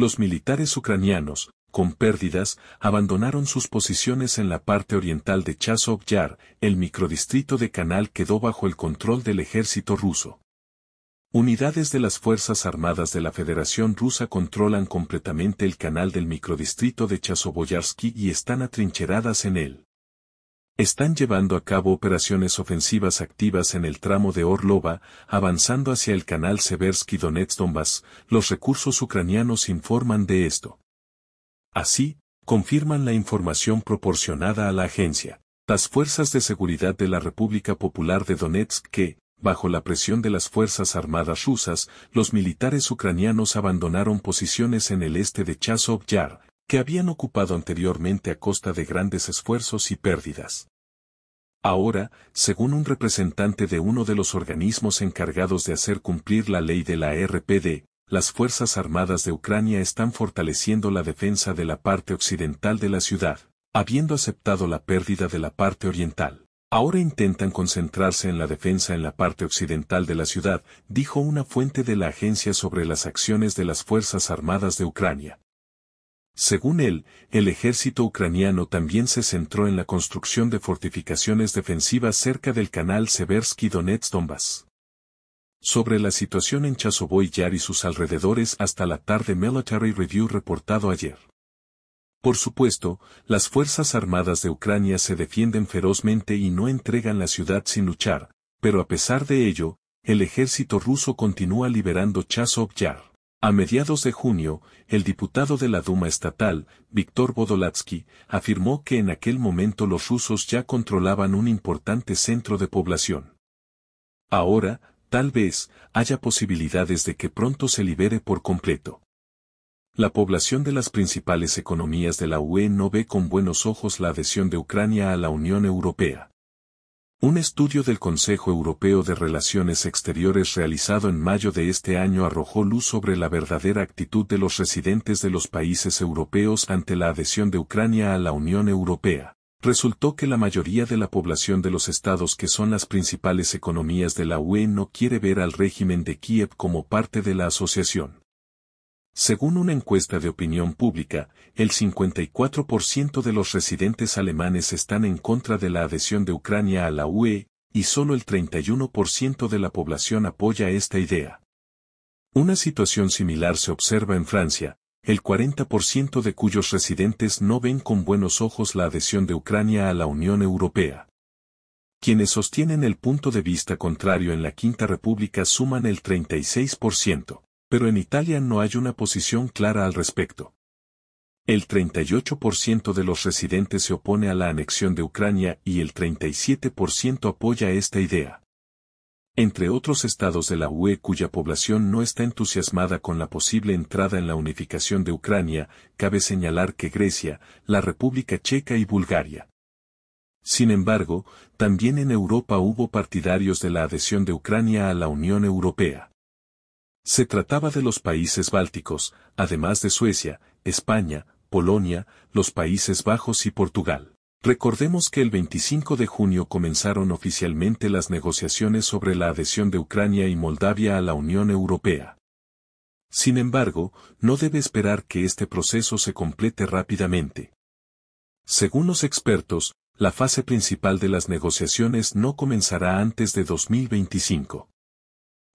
los militares ucranianos, con pérdidas, abandonaron sus posiciones en la parte oriental de Chasov Yar, el microdistrito de Canal quedó bajo el control del ejército ruso. Unidades de las Fuerzas Armadas de la Federación Rusa controlan completamente el canal del microdistrito de Chasoboyarsky y están atrincheradas en él están llevando a cabo operaciones ofensivas activas en el tramo de Orlova, avanzando hacia el canal Seversky Donetsk-Donbass, los recursos ucranianos informan de esto. Así, confirman la información proporcionada a la agencia. Las fuerzas de seguridad de la República Popular de Donetsk que, bajo la presión de las Fuerzas Armadas rusas, los militares ucranianos abandonaron posiciones en el este de Chasov Yar, que habían ocupado anteriormente a costa de grandes esfuerzos y pérdidas. Ahora, según un representante de uno de los organismos encargados de hacer cumplir la ley de la RPD, las Fuerzas Armadas de Ucrania están fortaleciendo la defensa de la parte occidental de la ciudad, habiendo aceptado la pérdida de la parte oriental. Ahora intentan concentrarse en la defensa en la parte occidental de la ciudad, dijo una fuente de la agencia sobre las acciones de las Fuerzas Armadas de Ucrania. Según él, el ejército ucraniano también se centró en la construcción de fortificaciones defensivas cerca del canal Seversky Donetsk-Donbass. Sobre la situación en Chasovoy-Yar y sus alrededores hasta la tarde Military Review reportado ayer. Por supuesto, las Fuerzas Armadas de Ucrania se defienden ferozmente y no entregan la ciudad sin luchar, pero a pesar de ello, el ejército ruso continúa liberando Chasov Yar. A mediados de junio, el diputado de la Duma estatal, Víctor Bodolatsky, afirmó que en aquel momento los rusos ya controlaban un importante centro de población. Ahora, tal vez, haya posibilidades de que pronto se libere por completo. La población de las principales economías de la UE no ve con buenos ojos la adhesión de Ucrania a la Unión Europea. Un estudio del Consejo Europeo de Relaciones Exteriores realizado en mayo de este año arrojó luz sobre la verdadera actitud de los residentes de los países europeos ante la adhesión de Ucrania a la Unión Europea. Resultó que la mayoría de la población de los estados que son las principales economías de la UE no quiere ver al régimen de Kiev como parte de la asociación. Según una encuesta de opinión pública, el 54% de los residentes alemanes están en contra de la adhesión de Ucrania a la UE, y solo el 31% de la población apoya esta idea. Una situación similar se observa en Francia, el 40% de cuyos residentes no ven con buenos ojos la adhesión de Ucrania a la Unión Europea. Quienes sostienen el punto de vista contrario en la Quinta República suman el 36% pero en Italia no hay una posición clara al respecto. El 38% de los residentes se opone a la anexión de Ucrania y el 37% apoya esta idea. Entre otros estados de la UE cuya población no está entusiasmada con la posible entrada en la unificación de Ucrania, cabe señalar que Grecia, la República Checa y Bulgaria. Sin embargo, también en Europa hubo partidarios de la adhesión de Ucrania a la Unión Europea. Se trataba de los países bálticos, además de Suecia, España, Polonia, los Países Bajos y Portugal. Recordemos que el 25 de junio comenzaron oficialmente las negociaciones sobre la adhesión de Ucrania y Moldavia a la Unión Europea. Sin embargo, no debe esperar que este proceso se complete rápidamente. Según los expertos, la fase principal de las negociaciones no comenzará antes de 2025.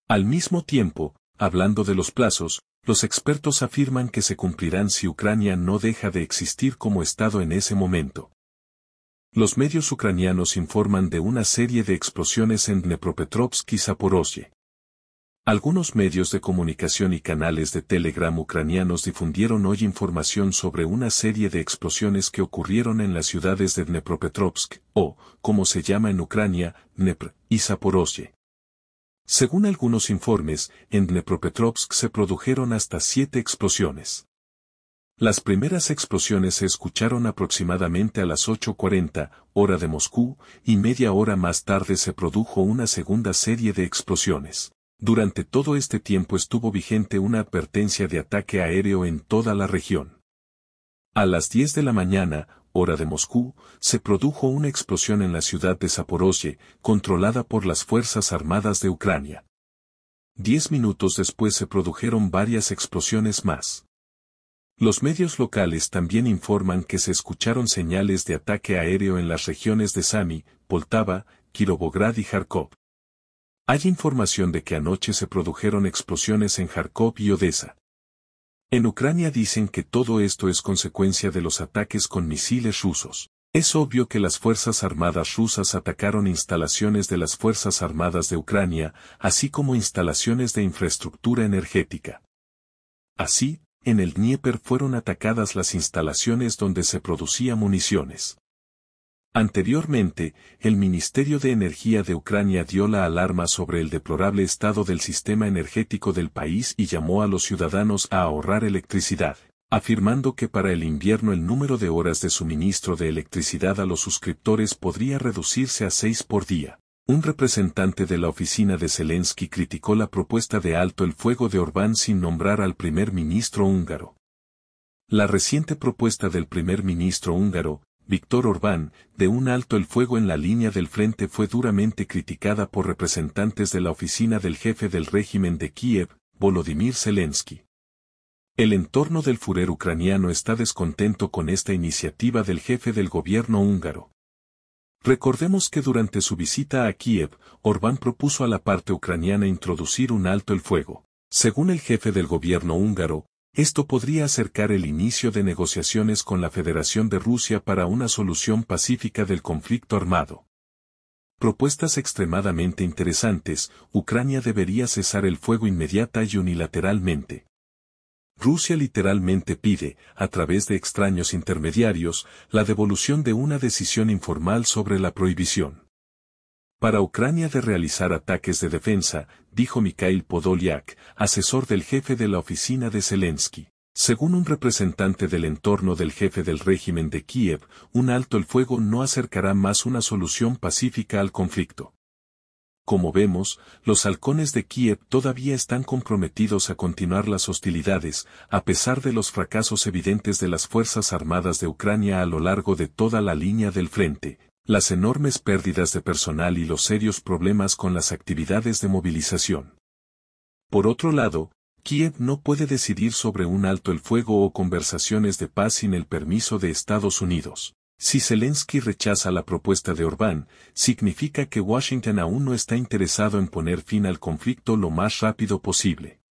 Al mismo tiempo, Hablando de los plazos, los expertos afirman que se cumplirán si Ucrania no deja de existir como Estado en ese momento. Los medios ucranianos informan de una serie de explosiones en Dnepropetrovsk y Zaporozhye. Algunos medios de comunicación y canales de Telegram ucranianos difundieron hoy información sobre una serie de explosiones que ocurrieron en las ciudades de Dnepropetrovsk, o, como se llama en Ucrania, Dnepr, y Zaporozhye. Según algunos informes, en Dnepropetrovsk se produjeron hasta siete explosiones. Las primeras explosiones se escucharon aproximadamente a las 8.40, hora de Moscú, y media hora más tarde se produjo una segunda serie de explosiones. Durante todo este tiempo estuvo vigente una advertencia de ataque aéreo en toda la región. A las 10 de la mañana, hora de Moscú, se produjo una explosión en la ciudad de Zaporozhye, controlada por las Fuerzas Armadas de Ucrania. Diez minutos después se produjeron varias explosiones más. Los medios locales también informan que se escucharon señales de ataque aéreo en las regiones de Sami, Poltava, Kirovograd y Kharkov. Hay información de que anoche se produjeron explosiones en Kharkov y Odessa. En Ucrania dicen que todo esto es consecuencia de los ataques con misiles rusos. Es obvio que las Fuerzas Armadas rusas atacaron instalaciones de las Fuerzas Armadas de Ucrania, así como instalaciones de infraestructura energética. Así, en el Dnieper fueron atacadas las instalaciones donde se producía municiones. Anteriormente, el Ministerio de Energía de Ucrania dio la alarma sobre el deplorable estado del sistema energético del país y llamó a los ciudadanos a ahorrar electricidad, afirmando que para el invierno el número de horas de suministro de electricidad a los suscriptores podría reducirse a seis por día. Un representante de la oficina de Zelensky criticó la propuesta de alto el fuego de Orbán sin nombrar al primer ministro húngaro. La reciente propuesta del primer ministro húngaro, Víctor Orbán, de un alto el fuego en la línea del frente fue duramente criticada por representantes de la oficina del jefe del régimen de Kiev, Volodymyr Zelensky. El entorno del furor ucraniano está descontento con esta iniciativa del jefe del gobierno húngaro. Recordemos que durante su visita a Kiev, Orbán propuso a la parte ucraniana introducir un alto el fuego. Según el jefe del gobierno húngaro, esto podría acercar el inicio de negociaciones con la Federación de Rusia para una solución pacífica del conflicto armado. Propuestas extremadamente interesantes, Ucrania debería cesar el fuego inmediata y unilateralmente. Rusia literalmente pide, a través de extraños intermediarios, la devolución de una decisión informal sobre la prohibición. Para Ucrania de realizar ataques de defensa, dijo Mikhail Podolyak, asesor del jefe de la oficina de Zelensky. Según un representante del entorno del jefe del régimen de Kiev, un alto el fuego no acercará más una solución pacífica al conflicto. Como vemos, los halcones de Kiev todavía están comprometidos a continuar las hostilidades, a pesar de los fracasos evidentes de las Fuerzas Armadas de Ucrania a lo largo de toda la línea del frente, las enormes pérdidas de personal y los serios problemas con las actividades de movilización. Por otro lado, Kiev no puede decidir sobre un alto el fuego o conversaciones de paz sin el permiso de Estados Unidos. Si Zelensky rechaza la propuesta de Orbán, significa que Washington aún no está interesado en poner fin al conflicto lo más rápido posible.